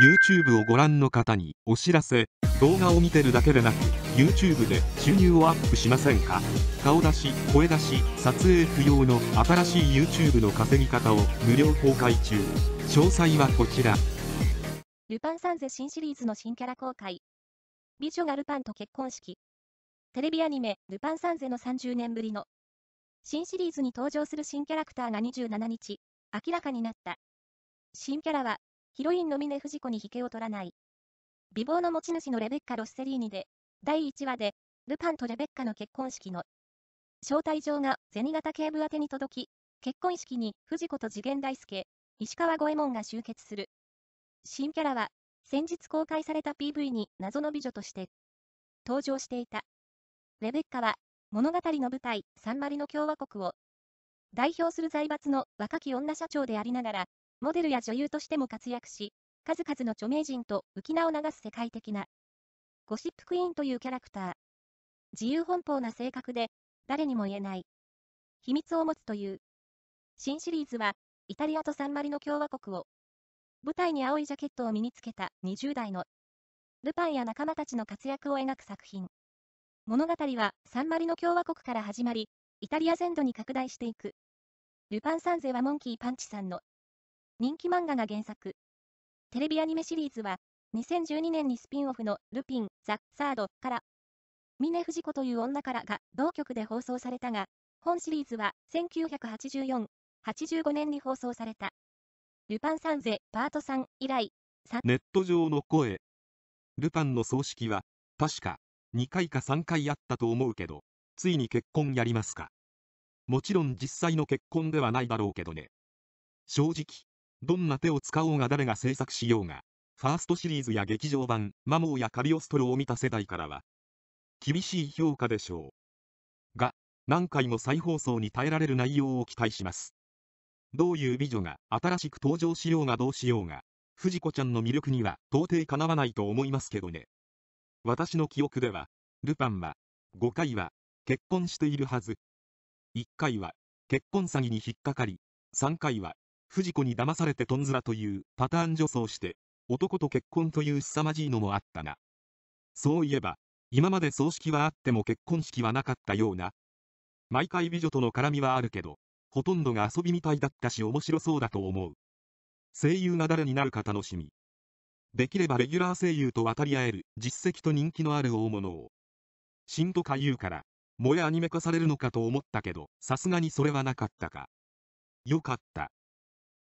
YouTube をご覧の方にお知らせ動画を見てるだけでなく YouTube で収入をアップしませんか顔出し声出し撮影不要の新しい YouTube の稼ぎ方を無料公開中詳細はこちらルパン三世新シリーズの新キャラ公開美女がルパンと結婚式テレビアニメ「ルパン三世」の30年ぶりの新シリーズに登場する新キャラクターが27日明らかになった新キャラはヒロインの峰藤子に引けを取らない。美貌の持ち主のレベッカ・ロッセリーニで、第1話で、ルパンとレベッカの結婚式の、招待状が銭形警部宛に届き、結婚式に藤子と次元大介、石川五右衛門が集結する。新キャラは、先日公開された PV に謎の美女として、登場していた。レベッカは、物語の舞台、サンマリの共和国を、代表する財閥の若き女社長でありながら、モデルや女優としても活躍し、数々の著名人と浮き名を流す世界的な、ゴシップクイーンというキャラクター。自由奔放な性格で、誰にも言えない、秘密を持つという。新シリーズは、イタリアとサンマリの共和国を、舞台に青いジャケットを身につけた20代の、ルパンや仲間たちの活躍を描く作品。物語はサンマリの共和国から始まり、イタリア全土に拡大していく。ルパン三世はモンキーパンチさんの人気漫画が原作。テレビアニメシリーズは、2012年にスピンオフのルピン・ザ・サードから、峰藤子という女からが同局で放送されたが、本シリーズは1984、85年に放送された。ルパン三世パート3以来、ネット上の声。ルパンの葬式は、確か、2回か3回あったと思うけど、ついに結婚やりますか。もちろん実際の結婚ではないだろうけどね。正直、どんな手を使おうが誰が制作しようが、ファーストシリーズや劇場版、マモーやカリオストロを見た世代からは、厳しい評価でしょう。が、何回も再放送に耐えられる内容を期待します。どういう美女が新しく登場しようがどうしようが、藤子ちゃんの魅力には到底かなわないと思いますけどね。私の記憶では、ルパンは、5回は、結婚しているはず。1回は、結婚詐欺に引っかかり、3回は、藤子に騙されてとんずらというパターン女装して、男と結婚という凄まじいのもあったが。そういえば、今まで葬式はあっても結婚式はなかったような。毎回美女との絡みはあるけど、ほとんどが遊びみたいだったし面白そうだと思う。声優が誰になるか楽しみ。できればレギュラー声優と渡り合える実績と人気のある大物を。しんとか言うから、萌えアニメ化されるのかと思ったけど、さすがにそれはなかったか。よかった。